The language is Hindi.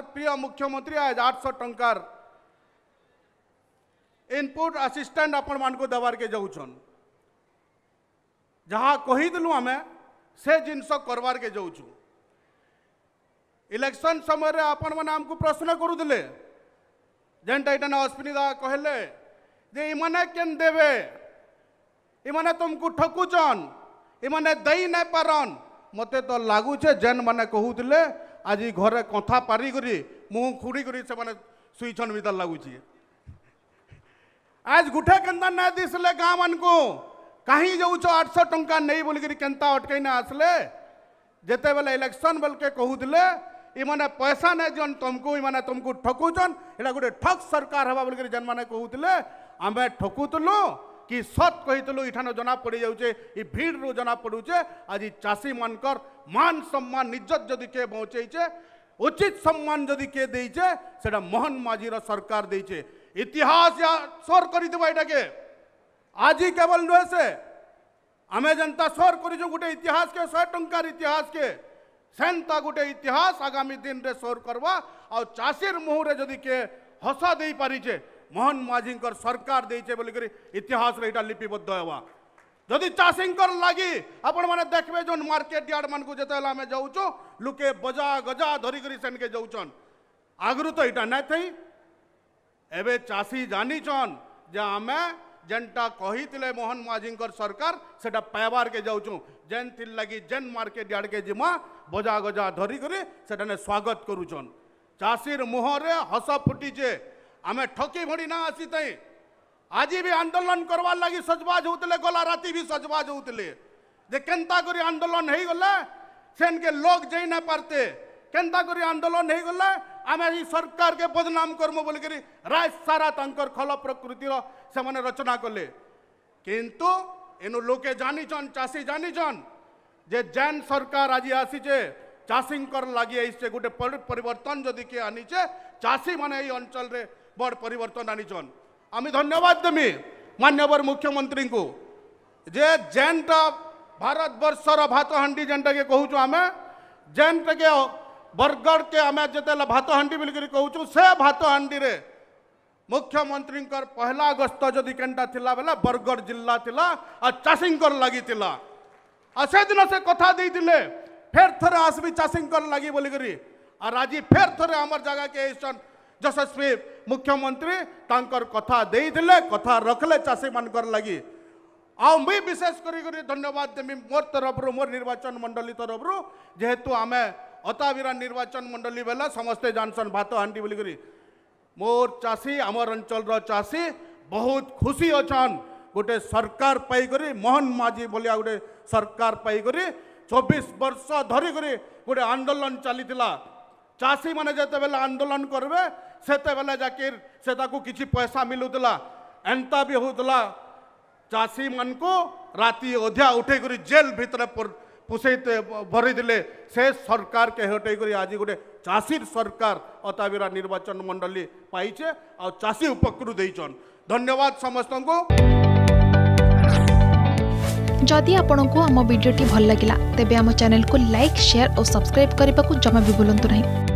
प्रिय मुख्यमंत्री आज आठ सौ टंकार इनपुट आसिस्टाट आपण मानक देवार के जाऊन जहाँ कहीदलु आम से जिनस करवार के जाऊँ इलेक्शन समय आपण मैंने आमको प्रश्न करूले जेनटा इटा दा कहले जे इमाने के देवे इमाने तुमको ठकुचन इमाने दई ना पारन मते तो लगुचे जेन मैंने कहूले आज घर कथा पारिकर मुह खुड़ी খুড়ি করে সে आज गुठे के ना गाँव गाँ को कहीं जो आठ सौ टाँचा नहीं बोल कर अटकईना आसले जिते बेले इलेक्शन के कहते इमाने पैसा नहीं जन तुमको इन तुमको ठकुन ये गोटे ठक सरकार हवा बोल जन मैंने कहते आम ठकुलु कि सत कही इठान जना पड़ जाऊे ये भीड़ रु जना पड़ूचे आज चाषी मानकर मान सम्मान निज्जत जदि किए बचे उचित सम्मान जदि किए देचे से मोहन माझी सरकार देचे इतिहास या स्वर कर आज केवल नुह से आम जनता स्वर कर गोटे इतिहास के शहे टकर इतिहास के सेन्ता गोटे इतिहास आगामी दिन में स्वर करवा आ चाषीर मुहरे जदि किए हस दे पारिचे मोहन माझी सरकार देचे बोल कर इतिहास रहा लिपिबद्ध होगा जदि चाषी लगी आपण मैंने देखे जो मार्केट यार्ड मान को जिते आम जाऊ लुके बजा गजा धरिकी जाऊन आगु तो यहाँ ना थी एवं चाषी जानीचन जे आम जेनटा कही मोहन माझी सरकार से पैबार के जाऊ जेन थी लगी जेन मार्केट यार्ड के जिमा बजा गजा धरिकी से स्वागत करुचन चाषी में हस फुटीचे आम ठकी भड़ी ना आसी आज भी आंदोलन करवार लगी सजबाज होते गला राति भी सजबाज होते जे आंदोलन हो गले सेन के लोग जी ना पारते के आंदोलन हो गले आम सरकार के बदनाम करमु बोल कर राय सारा खल प्रकृतिर से मैंने रचना कले किंतु एनु लोके जानिछन चाषी जानिछन जे जैन सरकार आज आसीचे चाषी लगी आई गोटे परिवर्तन जदि किए आनीचे चाषी मैंने ये अंचल बड़ पर आनीचन आम धन्यवाद देमी मान्यवर मुख्यमंत्री को जे जेनटा भारत बर्षर भात हाँ जेनटा के कहूँ आम जेनटा के बरगढ़ के आम जो भात हाँ बोलिक कहूँ से भात हाँ मुख्यमंत्री पहला गस्त जदि के बोले बरगढ़ जिला थिला आ चाषी लगी से दिन से कथा दे फेर थे आसबी चाषी लगी बोलिक आर आज फेर थे आम जगह के जशस्वी मुख्यमंत्री तांकर कथा दे कथा रखले चाषी मानकर लगी आउ मुई विशेष कर धन्यवाद देमी मोर तरफ मोर निर्वाचन मंडली तरफ जेहेतु आम अताविरा निर्वाचन मंडली बेला समस्ते जानसन भात हाँ बोलिकी मोर चाषी आमर अंचल चाषी बहुत खुशी अछन गोटे सरकार पाई मोहन माझी बोलिया गोटे सरकार पाई चौबीस वर्ष धरिक गोटे आंदोलन चली चाषी मैंने जिते आंदोलन करवे सेतेबेला जाकिर से किसी पैसा मिलूला एंता भी होता चाषी मान को राति अध्या उठे कर जेल भितर पुषे भरीदे से सरकार के हटे कर आज गोटे चाषी सरकार अताबीरा निर्वाचन मंडली पाइचे आशी उपकृत धन्यवाद समस्त को जदि आपंक आम भिडी भल लगा तेब चैनल को लाइक सेयार और सब्सक्राइब करने को जमा भी बुलां नहीं